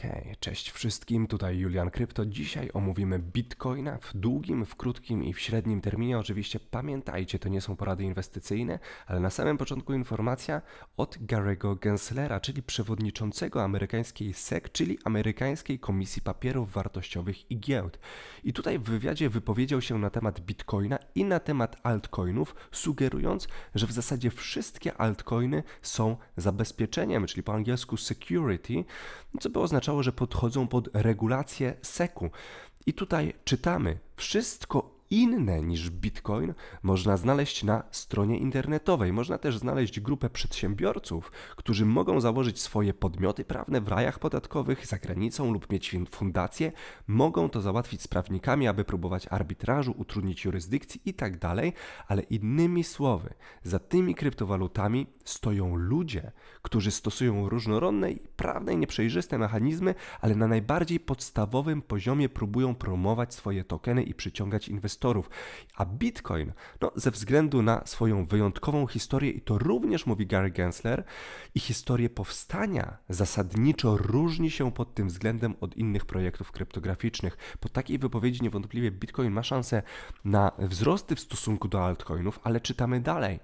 Okej, okay, cześć wszystkim, tutaj Julian Krypto. Dzisiaj omówimy Bitcoina w długim, w krótkim i w średnim terminie. Oczywiście pamiętajcie, to nie są porady inwestycyjne, ale na samym początku informacja od Gary'ego Genslera, czyli przewodniczącego amerykańskiej SEC, czyli Amerykańskiej Komisji Papierów Wartościowych i Giełd. I tutaj w wywiadzie wypowiedział się na temat Bitcoina i na temat altcoinów, sugerując, że w zasadzie wszystkie altcoiny są zabezpieczeniem, czyli po angielsku security, co by oznaczało, oznaczało, że podchodzą pod regulację seku. I tutaj czytamy: Wszystko inne niż Bitcoin można znaleźć na stronie internetowej. Można też znaleźć grupę przedsiębiorców, którzy mogą założyć swoje podmioty prawne w rajach podatkowych za granicą lub mieć fundację, mogą to załatwić z prawnikami, aby próbować arbitrażu, utrudnić jurysdykcji itd. Tak ale innymi słowy, za tymi kryptowalutami stoją ludzie, którzy stosują różnorodne i prawne i nieprzejrzyste mechanizmy, ale na najbardziej podstawowym poziomie próbują promować swoje tokeny i przyciągać inwestorów inwestorów. A Bitcoin, no, ze względu na swoją wyjątkową historię, i to również mówi Gary Gensler, i historię powstania zasadniczo różni się pod tym względem od innych projektów kryptograficznych. Po takiej wypowiedzi niewątpliwie Bitcoin ma szansę na wzrosty w stosunku do altcoinów, ale czytamy dalej.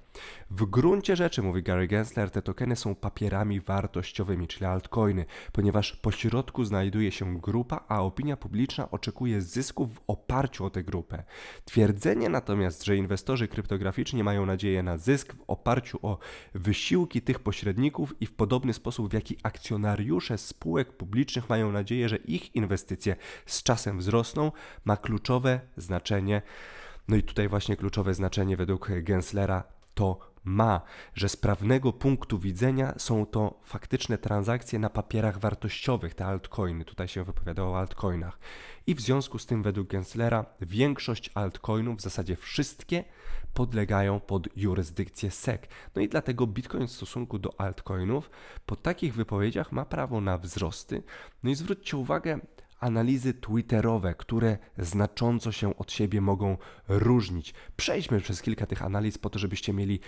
W gruncie rzeczy, mówi Gary Gensler, te tokeny są papierami wartościowymi, czyli altcoiny, ponieważ pośrodku znajduje się grupa, a opinia publiczna oczekuje zysków w oparciu o tę grupę. Twierdzenie natomiast, że inwestorzy kryptograficzni mają nadzieję na zysk w oparciu o wysiłki tych pośredników i w podobny sposób, w jaki akcjonariusze spółek publicznych mają nadzieję, że ich inwestycje z czasem wzrosną, ma kluczowe znaczenie. No i tutaj właśnie kluczowe znaczenie według Genslera to ma, że z prawnego punktu widzenia są to faktyczne transakcje na papierach wartościowych, te altcoiny. Tutaj się wypowiadało o altcoinach. I w związku z tym, według Genslera, większość altcoinów, w zasadzie wszystkie, podlegają pod jurysdykcję SEC. No i dlatego Bitcoin w stosunku do altcoinów po takich wypowiedziach ma prawo na wzrosty. No i zwróćcie uwagę, analizy Twitterowe, które znacząco się od siebie mogą różnić. Przejdźmy przez kilka tych analiz po to, żebyście mieli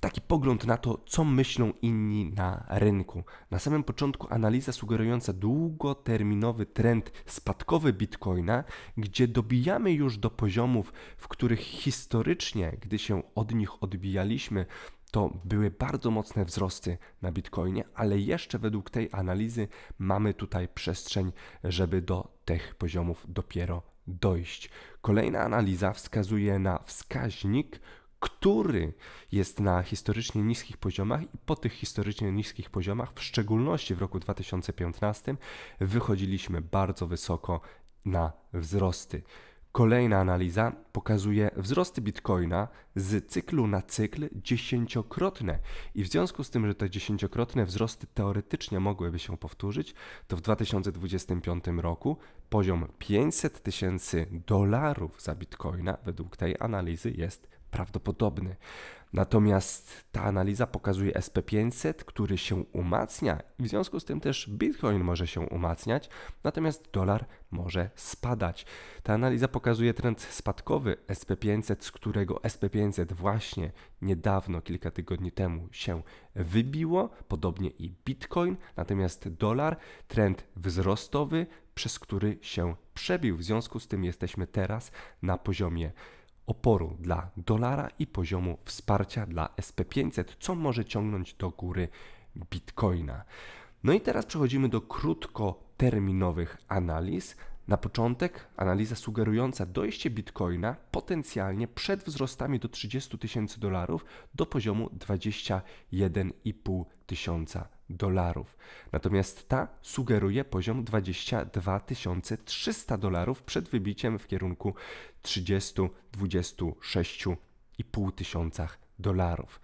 taki pogląd na to, co myślą inni na rynku. Na samym początku analiza sugerująca długoterminowy trend spadkowy bitcoina, gdzie dobijamy już do poziomów, w których historycznie, gdy się od nich odbijaliśmy, to były bardzo mocne wzrosty na Bitcoinie, ale jeszcze według tej analizy mamy tutaj przestrzeń, żeby do tych poziomów dopiero dojść. Kolejna analiza wskazuje na wskaźnik, który jest na historycznie niskich poziomach i po tych historycznie niskich poziomach, w szczególności w roku 2015, wychodziliśmy bardzo wysoko na wzrosty. Kolejna analiza pokazuje wzrosty bitcoina z cyklu na cykl dziesięciokrotne. I w związku z tym, że te dziesięciokrotne wzrosty teoretycznie mogłyby się powtórzyć, to w 2025 roku poziom 500 tysięcy dolarów za bitcoina według tej analizy jest prawdopodobny. Natomiast ta analiza pokazuje SP500, który się umacnia, w związku z tym też Bitcoin może się umacniać, natomiast dolar może spadać. Ta analiza pokazuje trend spadkowy SP500, z którego SP500 właśnie niedawno, kilka tygodni temu się wybiło, podobnie i Bitcoin, natomiast dolar trend wzrostowy, przez który się przebił. W związku z tym jesteśmy teraz na poziomie oporu dla dolara i poziomu wsparcia dla SP500, co może ciągnąć do góry bitcoina. No i teraz przechodzimy do krótkoterminowych analiz. Na początek analiza sugerująca dojście bitcoina potencjalnie przed wzrostami do 30 tysięcy dolarów do poziomu 21,5 tysiąca dolarów. Natomiast ta sugeruje poziom 22 300 dolarów przed wybiciem w kierunku 30-26,5 tysiącach dolarów.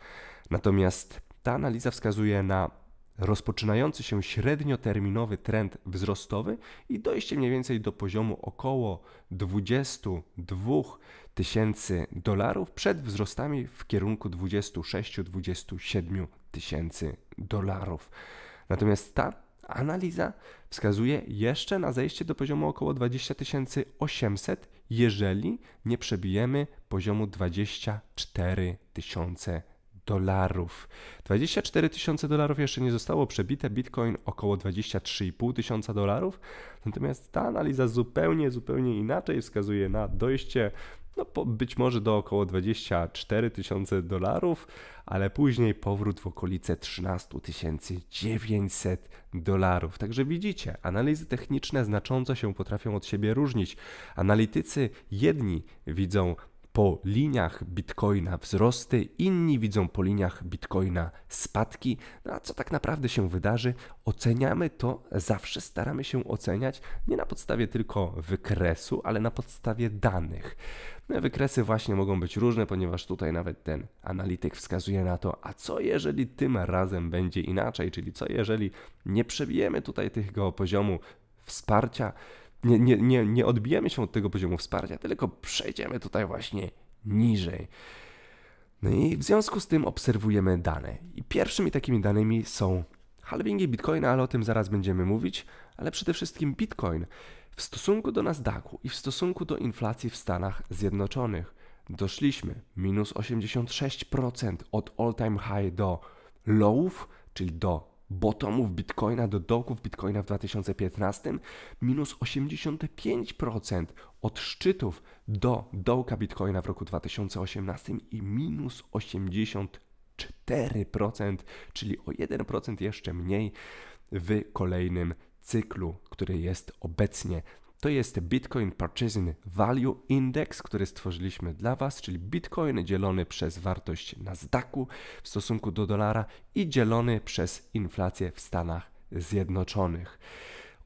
Natomiast ta analiza wskazuje na rozpoczynający się średnioterminowy trend wzrostowy i dojście mniej więcej do poziomu około 22 tysięcy dolarów przed wzrostami w kierunku 26-27 tysięcy dolarów. Natomiast ta analiza wskazuje jeszcze na zejście do poziomu około 20 800, jeżeli nie przebijemy poziomu 24 tysiące dolarów. 24 tysiące dolarów jeszcze nie zostało przebite, Bitcoin około 23,5 tysiąca dolarów, natomiast ta analiza zupełnie, zupełnie inaczej wskazuje na dojście no być może do około 24 tysiące dolarów, ale później powrót w okolice 13 900 dolarów. Także widzicie, analizy techniczne znacząco się potrafią od siebie różnić. Analitycy jedni widzą po liniach Bitcoina wzrosty, inni widzą po liniach Bitcoina spadki. No a co tak naprawdę się wydarzy? Oceniamy to, zawsze staramy się oceniać nie na podstawie tylko wykresu, ale na podstawie danych. No, wykresy właśnie mogą być różne, ponieważ tutaj nawet ten analityk wskazuje na to, a co jeżeli tym razem będzie inaczej, czyli co jeżeli nie przebijemy tutaj tego poziomu wsparcia, nie, nie, nie, nie odbijemy się od tego poziomu wsparcia, tylko przejdziemy tutaj właśnie niżej. No i w związku z tym obserwujemy dane. I pierwszymi takimi danymi są halvingi Bitcoina, ale o tym zaraz będziemy mówić, ale przede wszystkim Bitcoin w stosunku do Nasdaqu i w stosunku do inflacji w Stanach Zjednoczonych. Doszliśmy minus 86% od all time high do lowów, czyli do bottomów Bitcoina do dołków Bitcoina w 2015 minus 85% od szczytów do dołka Bitcoina w roku 2018 i minus 84%, czyli o 1% jeszcze mniej w kolejnym cyklu, który jest obecnie to jest Bitcoin Purchasing Value Index, który stworzyliśmy dla Was, czyli Bitcoin dzielony przez wartość Nasdaqu w stosunku do dolara i dzielony przez inflację w Stanach Zjednoczonych.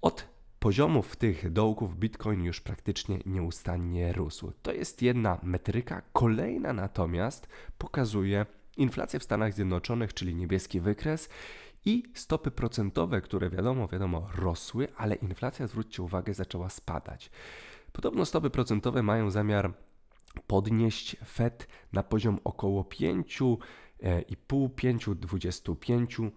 Od poziomów tych dołków Bitcoin już praktycznie nieustannie rósł. To jest jedna metryka, kolejna natomiast pokazuje inflację w Stanach Zjednoczonych, czyli niebieski wykres i stopy procentowe, które wiadomo, wiadomo, rosły, ale inflacja, zwróćcie uwagę, zaczęła spadać. Podobno stopy procentowe mają zamiar podnieść Fed na poziom około 5,5-25 e,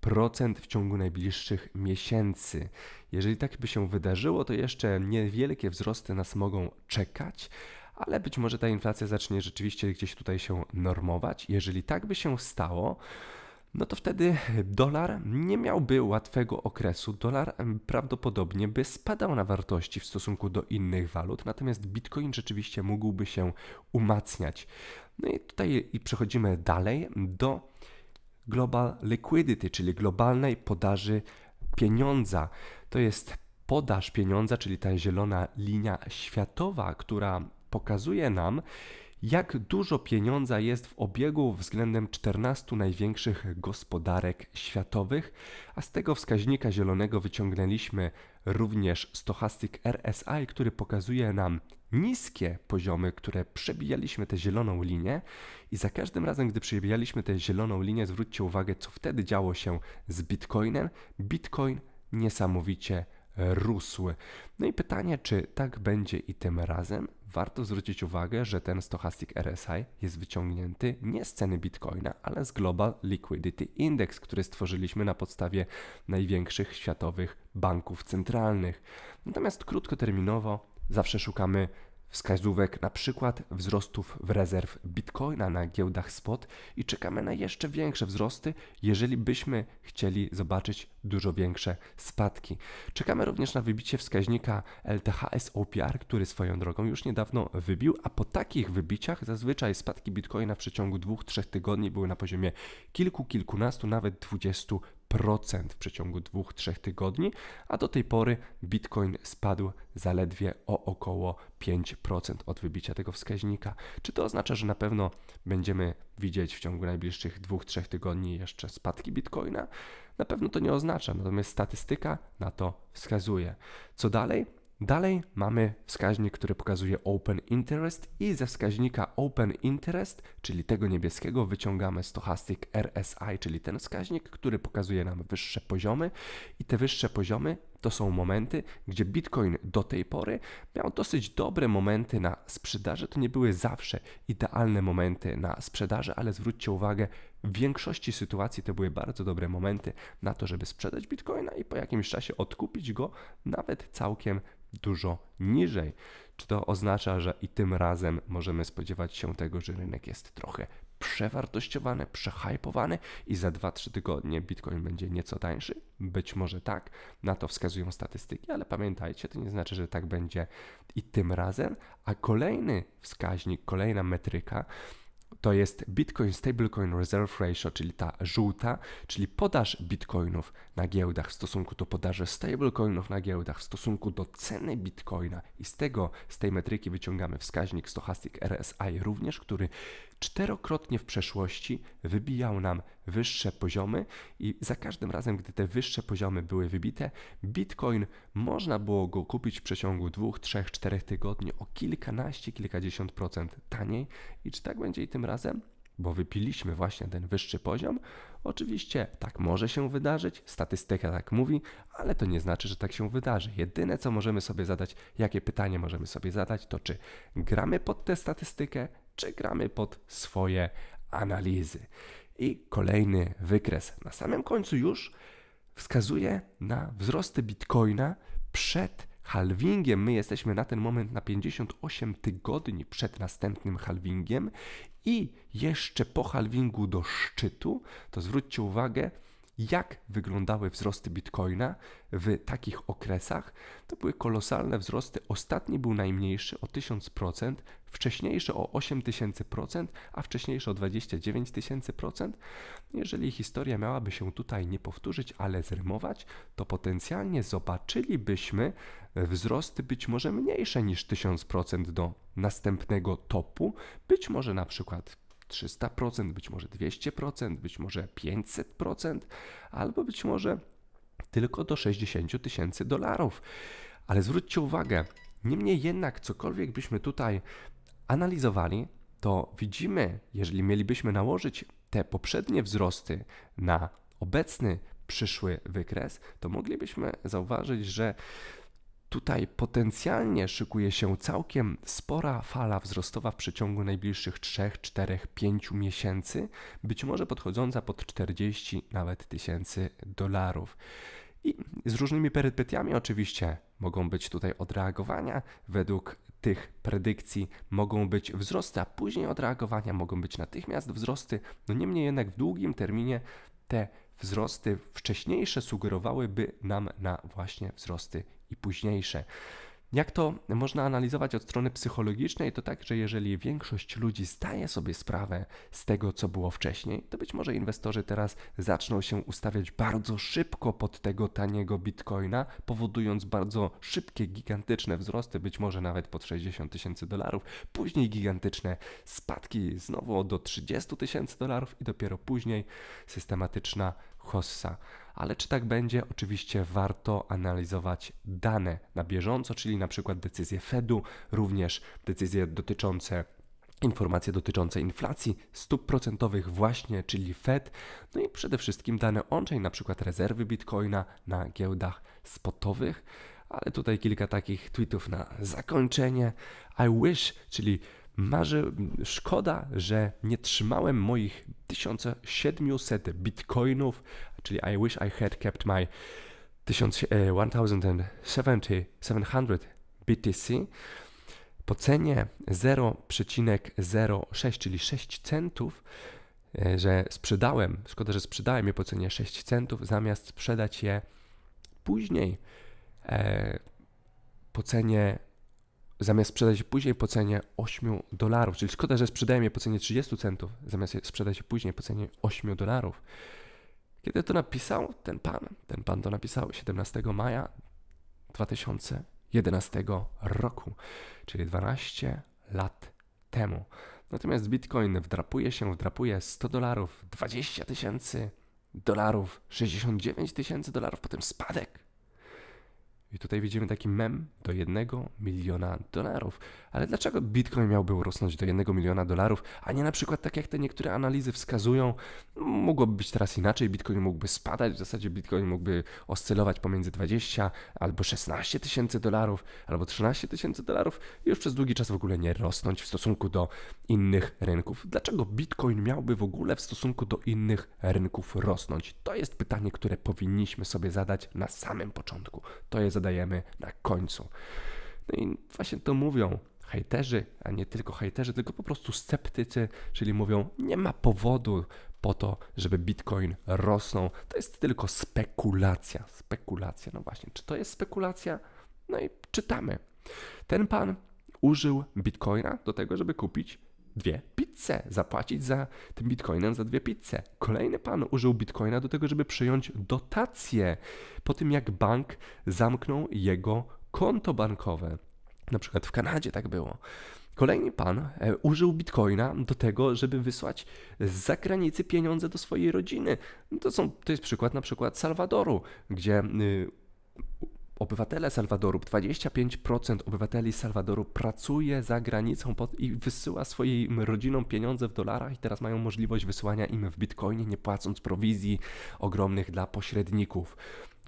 procent w ciągu najbliższych miesięcy. Jeżeli tak by się wydarzyło, to jeszcze niewielkie wzrosty nas mogą czekać, ale być może ta inflacja zacznie rzeczywiście gdzieś tutaj się normować. Jeżeli tak by się stało, no to wtedy dolar nie miałby łatwego okresu. Dolar prawdopodobnie by spadał na wartości w stosunku do innych walut, natomiast bitcoin rzeczywiście mógłby się umacniać. No i tutaj i przechodzimy dalej do global liquidity, czyli globalnej podaży pieniądza. To jest podaż pieniądza, czyli ta zielona linia światowa, która pokazuje nam, jak dużo pieniądza jest w obiegu względem 14 największych gospodarek światowych, a z tego wskaźnika zielonego wyciągnęliśmy również stochastyk RSI, który pokazuje nam niskie poziomy, które przebijaliśmy tę zieloną linię i za każdym razem, gdy przebijaliśmy tę zieloną linię, zwróćcie uwagę, co wtedy działo się z Bitcoinem. Bitcoin niesamowicie rósł. No i pytanie, czy tak będzie i tym razem? Warto zwrócić uwagę, że ten stochastic RSI jest wyciągnięty nie z ceny Bitcoina, ale z Global Liquidity Index, który stworzyliśmy na podstawie największych światowych banków centralnych. Natomiast krótkoterminowo zawsze szukamy wskazówek na przykład wzrostów w rezerw Bitcoina na giełdach spot i czekamy na jeszcze większe wzrosty, jeżeli byśmy chcieli zobaczyć dużo większe spadki. Czekamy również na wybicie wskaźnika LTHS OPR, który swoją drogą już niedawno wybił, a po takich wybiciach zazwyczaj spadki Bitcoina w przeciągu 2-3 tygodni były na poziomie kilku, kilkunastu, nawet 20 procent w przeciągu 2-3 tygodni, a do tej pory Bitcoin spadł zaledwie o około 5% od wybicia tego wskaźnika. Czy to oznacza, że na pewno będziemy widzieć w ciągu najbliższych 2-3 tygodni jeszcze spadki Bitcoina? Na pewno to nie oznacza, natomiast statystyka na to wskazuje. Co dalej? Dalej mamy wskaźnik, który pokazuje Open Interest i ze wskaźnika Open Interest, czyli tego niebieskiego, wyciągamy stochastic RSI, czyli ten wskaźnik, który pokazuje nam wyższe poziomy i te wyższe poziomy to są momenty, gdzie Bitcoin do tej pory miał dosyć dobre momenty na sprzedaży. To nie były zawsze idealne momenty na sprzedaży, ale zwróćcie uwagę, w większości sytuacji to były bardzo dobre momenty na to, żeby sprzedać Bitcoina i po jakimś czasie odkupić go nawet całkiem dużo niżej. Czy to oznacza, że i tym razem możemy spodziewać się tego, że rynek jest trochę przewartościowane, przehypowane i za 2-3 tygodnie Bitcoin będzie nieco tańszy? Być może tak, na to wskazują statystyki, ale pamiętajcie, to nie znaczy, że tak będzie i tym razem. A kolejny wskaźnik, kolejna metryka to jest Bitcoin Stablecoin Reserve Ratio, czyli ta żółta, czyli podaż bitcoinów na giełdach w stosunku do podaży stablecoinów na giełdach w stosunku do ceny bitcoina. I z tego, z tej metryki wyciągamy wskaźnik Stochastic RSI również, który czterokrotnie w przeszłości wybijał nam wyższe poziomy i za każdym razem, gdy te wyższe poziomy były wybite, Bitcoin można było go kupić w przeciągu dwóch, trzech, czterech tygodni o kilkanaście, kilkadziesiąt procent taniej. I czy tak będzie i tym razem? Bo wypiliśmy właśnie ten wyższy poziom. Oczywiście tak może się wydarzyć, statystyka tak mówi, ale to nie znaczy, że tak się wydarzy. Jedyne co możemy sobie zadać, jakie pytanie możemy sobie zadać, to czy gramy pod tę statystykę, czy gramy pod swoje analizy. I kolejny wykres na samym końcu już wskazuje na wzrosty bitcoina przed halvingiem. My jesteśmy na ten moment na 58 tygodni przed następnym halvingiem i jeszcze po halvingu do szczytu, to zwróćcie uwagę, jak wyglądały wzrosty bitcoina w takich okresach, to były kolosalne wzrosty. Ostatni był najmniejszy o 1000%, wcześniejszy o 8000%, a wcześniejszy o 29000%. Jeżeli historia miałaby się tutaj nie powtórzyć, ale zrymować, to potencjalnie zobaczylibyśmy wzrosty być może mniejsze niż 1000% do następnego topu, być może na przykład 300%, być może 200%, być może 500%, albo być może tylko do 60 tysięcy dolarów. Ale zwróćcie uwagę, niemniej jednak, cokolwiek byśmy tutaj analizowali, to widzimy, jeżeli mielibyśmy nałożyć te poprzednie wzrosty na obecny przyszły wykres, to moglibyśmy zauważyć, że Tutaj potencjalnie szykuje się całkiem spora fala wzrostowa w przeciągu najbliższych 3, 4, 5 miesięcy, być może podchodząca pod 40 nawet tysięcy dolarów. I z różnymi perypetiami oczywiście mogą być tutaj odreagowania według tych predykcji mogą być wzrosty, a później odreagowania mogą być natychmiast wzrosty. No niemniej jednak w długim terminie te wzrosty wcześniejsze sugerowałyby nam na właśnie wzrosty i późniejsze. Jak to można analizować od strony psychologicznej, to tak, że jeżeli większość ludzi zdaje sobie sprawę z tego, co było wcześniej, to być może inwestorzy teraz zaczną się ustawiać bardzo szybko pod tego taniego bitcoina, powodując bardzo szybkie, gigantyczne wzrosty, być może nawet pod 60 tysięcy dolarów, później gigantyczne spadki znowu do 30 tysięcy dolarów i dopiero później systematyczna Hossa. Ale czy tak będzie? Oczywiście warto analizować dane na bieżąco, czyli na przykład decyzje Fedu, również decyzje dotyczące informacje dotyczące inflacji, stóp procentowych właśnie, czyli Fed, no i przede wszystkim dane on-chain, na przykład rezerwy Bitcoina na giełdach spotowych, ale tutaj kilka takich tweetów na zakończenie. I wish, czyli Marzy, szkoda, że nie trzymałem moich 1700 bitcoinów, czyli I wish I had kept my 1700 e, BTC po cenie 0,06, czyli 6 centów, e, że sprzedałem, szkoda, że sprzedałem je po cenie 6 centów, zamiast sprzedać je później e, po cenie zamiast sprzedać je później po cenie 8 dolarów, czyli szkoda, że sprzedaje je po cenie 30 centów, zamiast sprzedać je później po cenie 8 dolarów. Kiedy to napisał ten pan? Ten pan to napisał 17 maja 2011 roku, czyli 12 lat temu. Natomiast Bitcoin wdrapuje się, wdrapuje 100 dolarów, 20 tysięcy dolarów, 69 tysięcy dolarów, potem spadek i tutaj widzimy taki mem do jednego miliona dolarów. Ale dlaczego Bitcoin miałby rosnąć do 1 miliona dolarów, a nie na przykład tak jak te niektóre analizy wskazują? Mogłoby być teraz inaczej, Bitcoin mógłby spadać, w zasadzie Bitcoin mógłby oscylować pomiędzy 20 albo 16 tysięcy dolarów, albo 13 tysięcy dolarów i już przez długi czas w ogóle nie rosnąć w stosunku do innych rynków. Dlaczego Bitcoin miałby w ogóle w stosunku do innych rynków rosnąć? To jest pytanie, które powinniśmy sobie zadać na samym początku. To je zadajemy na końcu. No i właśnie to mówią hejterzy, a nie tylko hejterzy, tylko po prostu sceptycy, czyli mówią, nie ma powodu po to, żeby Bitcoin rosnął. To jest tylko spekulacja. Spekulacja, no właśnie. Czy to jest spekulacja? No i czytamy. Ten pan użył Bitcoina do tego, żeby kupić dwie pizze, zapłacić za tym bitcoinem za dwie pizze. Kolejny pan użył bitcoina do tego, żeby przyjąć dotację po tym, jak bank zamknął jego konto bankowe. Na przykład w Kanadzie tak było. Kolejny pan e, użył bitcoina do tego, żeby wysłać z zagranicy pieniądze do swojej rodziny. No to, są, to jest przykład na przykład Salwadoru, gdzie y, obywatele Salwadoru, 25% obywateli Salwadoru pracuje za granicą pod, i wysyła swoim rodzinom pieniądze w dolarach i teraz mają możliwość wysyłania im w bitcoinie, nie płacąc prowizji ogromnych dla pośredników.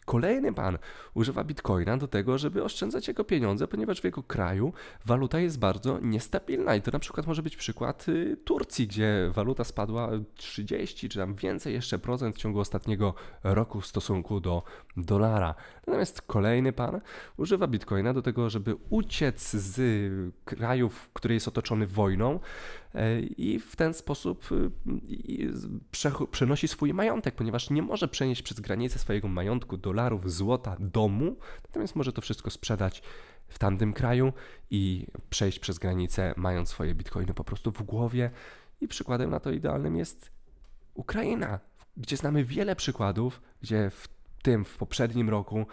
Kolejny pan używa bitcoina do tego, żeby oszczędzać jego pieniądze, ponieważ w jego kraju waluta jest bardzo niestabilna i to na przykład może być przykład y, Turcji, gdzie waluta spadła 30 czy tam więcej jeszcze procent w ciągu ostatniego roku w stosunku do dolara. Natomiast kolejny pan używa bitcoina do tego, żeby uciec z krajów, który jest otoczony wojną, E, i w ten sposób y, przenosi swój majątek, ponieważ nie może przenieść przez granicę swojego majątku dolarów, złota, domu, natomiast może to wszystko sprzedać w tamtym kraju i przejść przez granicę, mając swoje bitcoiny po prostu w głowie. I przykładem na to idealnym jest Ukraina, gdzie znamy wiele przykładów, gdzie w tym, w poprzednim roku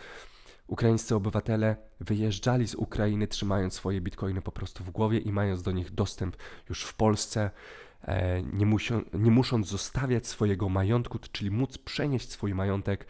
Ukraińscy obywatele wyjeżdżali z Ukrainy, trzymając swoje bitcoiny po prostu w głowie i mając do nich dostęp już w Polsce, e, nie, musio, nie musząc zostawiać swojego majątku, czyli móc przenieść swój majątek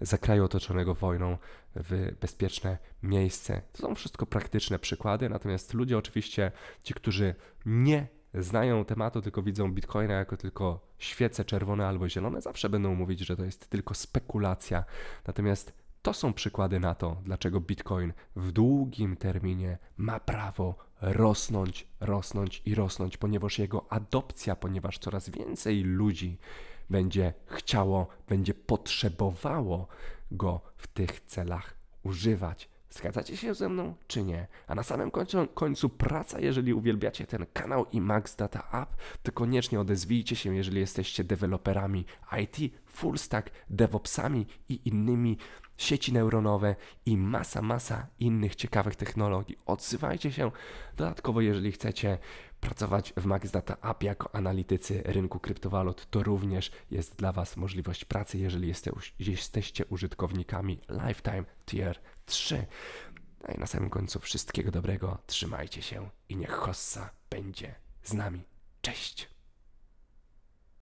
za kraju otoczonego wojną w bezpieczne miejsce. To są wszystko praktyczne przykłady, natomiast ludzie oczywiście, ci, którzy nie znają tematu, tylko widzą bitcoina jako tylko świece czerwone albo zielone, zawsze będą mówić, że to jest tylko spekulacja. Natomiast to są przykłady na to, dlaczego Bitcoin w długim terminie ma prawo rosnąć, rosnąć i rosnąć, ponieważ jego adopcja, ponieważ coraz więcej ludzi będzie chciało, będzie potrzebowało go w tych celach używać. Zgadzacie się ze mną, czy nie? A na samym końcu, końcu, praca, jeżeli uwielbiacie ten kanał i Max Data App, to koniecznie odezwijcie się, jeżeli jesteście deweloperami IT, full stack, DevOpsami i innymi sieci neuronowe i masa, masa innych ciekawych technologii. Odzywajcie się dodatkowo, jeżeli chcecie pracować w Max Data App jako analitycy rynku kryptowalut, to również jest dla Was możliwość pracy, jeżeli jeste, jesteście użytkownikami Lifetime Tier 3. No i na samym końcu wszystkiego dobrego, trzymajcie się i niech Hossa będzie z nami. Cześć!